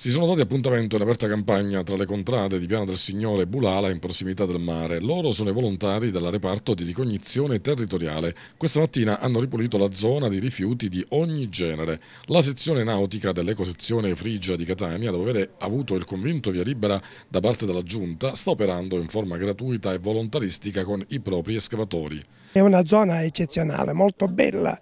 Si sono dati appuntamento in aperta campagna tra le contrade di Piano del Signore e Bulala in prossimità del mare. Loro sono i volontari del reparto di ricognizione territoriale. Questa mattina hanno ripulito la zona di rifiuti di ogni genere. La sezione nautica dell'ecosezione Frigia di Catania, dopo aver avuto il convinto via libera da parte della Giunta, sta operando in forma gratuita e volontaristica con i propri escavatori. È una zona eccezionale, molto bella,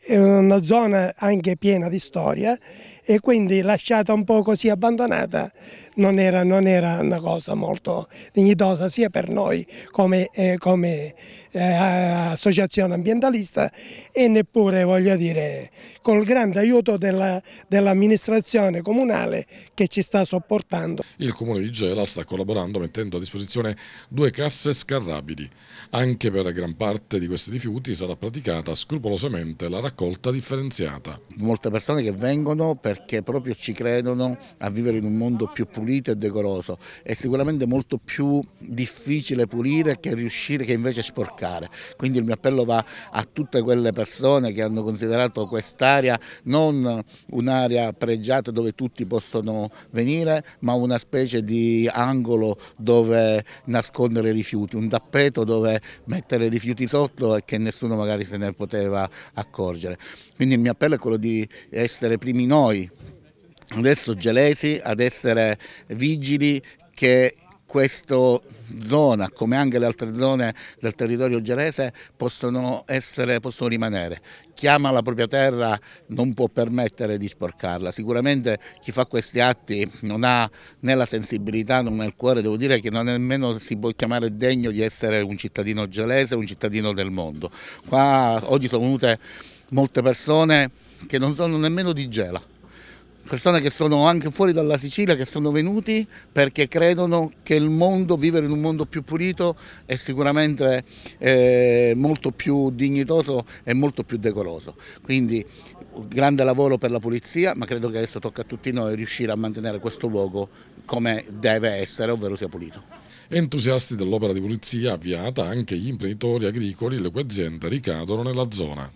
è una zona anche piena di storia e quindi lasciata un po' così così abbandonata non era, non era una cosa molto dignitosa sia per noi come, eh, come eh, associazione ambientalista e neppure voglio dire col grande aiuto dell'amministrazione dell comunale che ci sta sopportando. Il Comune di Gela sta collaborando mettendo a disposizione due casse scarrabili. Anche per gran parte di questi rifiuti sarà praticata scrupolosamente la raccolta differenziata. Molte persone che vengono perché proprio ci credono a vivere in un mondo più pulito e decoroso. È sicuramente molto più difficile pulire che riuscire che invece sporcare. Quindi il mio appello va a tutte quelle persone che hanno considerato quest'area non un'area pregiata dove tutti possono venire, ma una specie di angolo dove nascondere i rifiuti, un tappeto dove mettere i rifiuti sotto e che nessuno magari se ne poteva accorgere. Quindi il mio appello è quello di essere primi noi adesso gelesi ad essere vigili che questa zona, come anche le altre zone del territorio gerese, possono, essere, possono rimanere. Chi ama la propria terra non può permettere di sporcarla. Sicuramente chi fa questi atti non ha né la sensibilità non ha il cuore, devo dire che non nemmeno si può chiamare degno di essere un cittadino gelese, un cittadino del mondo. Qua oggi sono venute molte persone che non sono nemmeno di Gela persone che sono anche fuori dalla Sicilia, che sono venuti perché credono che il mondo, vivere in un mondo più pulito è sicuramente eh, molto più dignitoso e molto più decoroso. Quindi grande lavoro per la pulizia, ma credo che adesso tocca a tutti noi riuscire a mantenere questo luogo come deve essere, ovvero sia pulito. Entusiasti dell'opera di pulizia avviata anche gli imprenditori agricoli le cui aziende ricadono nella zona.